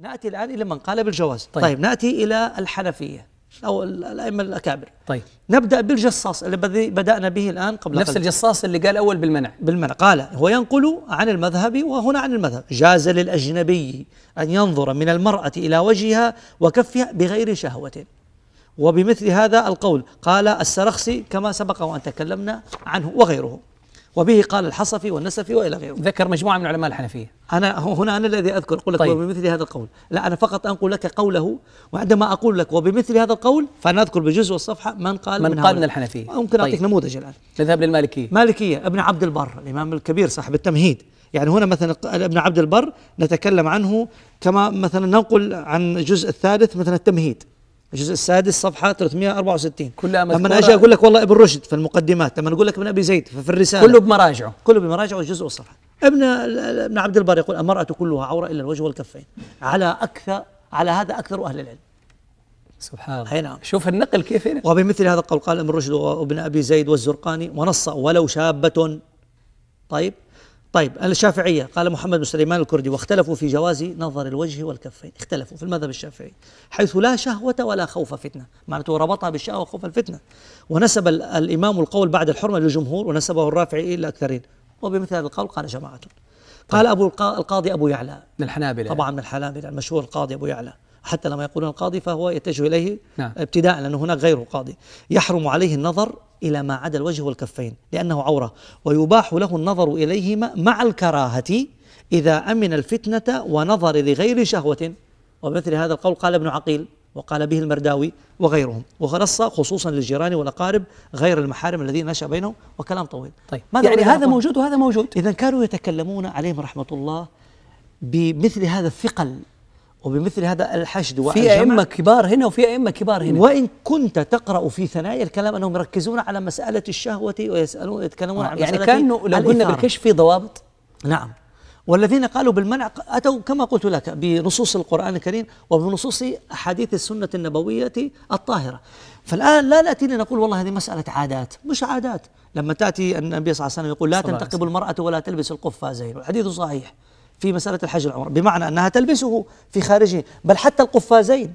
ناتي الان الى من قال بالجواز طيب, طيب ناتي الى الحنفيه او الائمه الاكابر طيب نبدا بالجصاص الذي بدانا به الان قبل نفس قلت. الجصاص اللي قال اول بالمنع بالمنع قال هو ينقل عن المذهب وهنا عن المذهب جاز للاجنبي ان ينظر من المراه الى وجهها وكفها بغير شهوه وبمثل هذا القول قال السرخسي كما سبق وان تكلمنا عنه وغيره وبه قال الحصفي والنسفي والى غيره ذكر مجموعه من علماء الحنفيه انا هنا انا الذي اذكر اقول لك طيب. وبمثل هذا القول لا انا فقط انقل لك قوله وعندما اقول لك وبمثل هذا القول فانا اذكر بالجزء والصفحه من قال من, من قال من الحنفيه ممكن اعطيك طيب. نموذج الان نذهب للمالكيه مالكيه ابن عبد البر الامام الكبير صاحب التمهيد يعني هنا مثلا ابن عبد البر نتكلم عنه كما مثلا ننقل عن الجزء الثالث مثلا التمهيد الجزء السادس صفحه 364 كلها مذكورة لما اجي اقول لك والله ابن رشد في المقدمات لما نقول لك ابن ابي زيد في الرساله كله بمراجعه كله بمراجعه الجزء والصفحه ابن ابن عبد البر يقول المراه كلها عوره الا الوجه والكفين على اكثر على هذا اكثر اهل العلم سبحان الله نعم شوف النقل كيف هنا وبمثل هذا القول قال ابن رشد وابن ابي زيد والزرقاني ونص ولو شابه طيب طيب الشافعية قال محمد بن سليمان الكردي واختلفوا في جواز نظر الوجه والكفين اختلفوا في المذهب الشافعي حيث لا شهوة ولا خوف فتنة معناته ربطها بالشهوة وخوف الفتنة ونسب الإمام القول بعد الحرمة للجمهور ونسبه الرافعي إلى الأكثرين وبمثل هذا القول قال جماعة قال أبو القاضي أبو يعلى من الحنابلة طبعا من الحنابلة المشهور القاضي أبو يعلى حتى لما يقولون القاضي فهو يتجه إليه نعم. ابتداء لأنه هناك غيره قاضي يحرم عليه النظر إلى ما عدا الوجه والكفين لأنه عورة ويباح له النظر إليهما مع الكراهة إذا أمن الفتنة ونظر لغير شهوة ومثل هذا القول قال ابن عقيل وقال به المرداوي وغيرهم وخلص خصوصا للجيران والأقارب غير المحارم الذين نشأ بينهم وكلام طويل طيب ماذا يعني هذا موجود وهذا موجود إذا كانوا يتكلمون عليهم رحمة الله بمثل هذا الثقل وبمثل هذا الحشد في أئمة كبار هنا وفي أئمة كبار هنا وإن كنت تقرأ في ثنايا الكلام أنهم يركزون على مسألة الشهوة ويسألون يتكلمون آه عن يعني كأنه لو قلنا بالكشف في ضوابط نعم والذين قالوا بالمنع أتوا كما قلت لك بنصوص القرآن الكريم وبنصوص أحاديث السنة النبوية الطاهرة فالآن لا نأتي لنقول والله هذه مسألة عادات مش عادات لما تأتي النبي صلى الله عليه وسلم يقول لا تنتقب المرأة ولا تلبس القفازين الحديث صحيح في مسألة الحج والعمرة بمعنى أنها تلبسه في خارجه بل حتى القفازين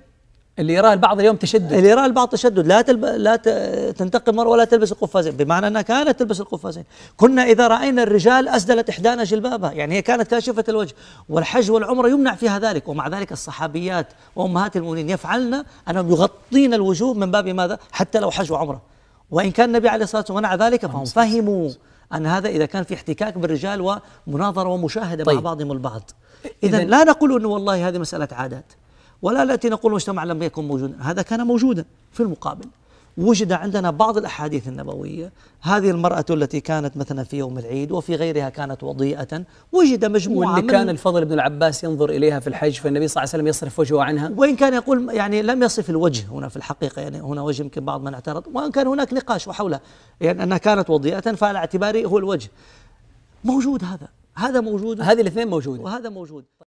اللي يراه البعض اليوم تشدد اللي يراه البعض تشدد لا تلب... لا ت... تنتقي المرأة ولا تلبس القفازين بمعنى أنها كانت تلبس القفازين كنا إذا رأينا الرجال أسدلت إحدانا جلبابها يعني هي كانت كاشفة الوجه والحج والعمرة يمنع فيها ذلك ومع ذلك الصحابيات وأمهات المؤمنين يفعلن أنهم يغطين الوجوه من باب ماذا حتى لو حج وعمرة وإن كان النبي عليه الصلاة والسلام منع ذلك فهم فهموا عن هذا إذا كان في احتكاك بالرجال ومناظرة ومشاهدة طيب. مع بعضهم البعض إذا لا نقول أنه والله هذه مسألة عادات ولا التي نقول المجتمع لم يكن موجودا هذا كان موجودا في المقابل وجد عندنا بعض الأحاديث النبوية هذه المرأة التي كانت مثلا في يوم العيد وفي غيرها كانت وضيئة وجد مجموعة وإن كان الفضل بن العباس ينظر إليها في الحج فالنبي صلى الله عليه وسلم يصرف وجهه عنها وإن كان يقول يعني لم يصف الوجه هنا في الحقيقة يعني هنا وجه يمكن بعض من اعترض وإن كان هناك نقاش وحوله يعني أنها كانت وضيئة فعلى اعتباري هو الوجه موجود هذا هذا موجود هذه الاثنين موجود وهذا موجود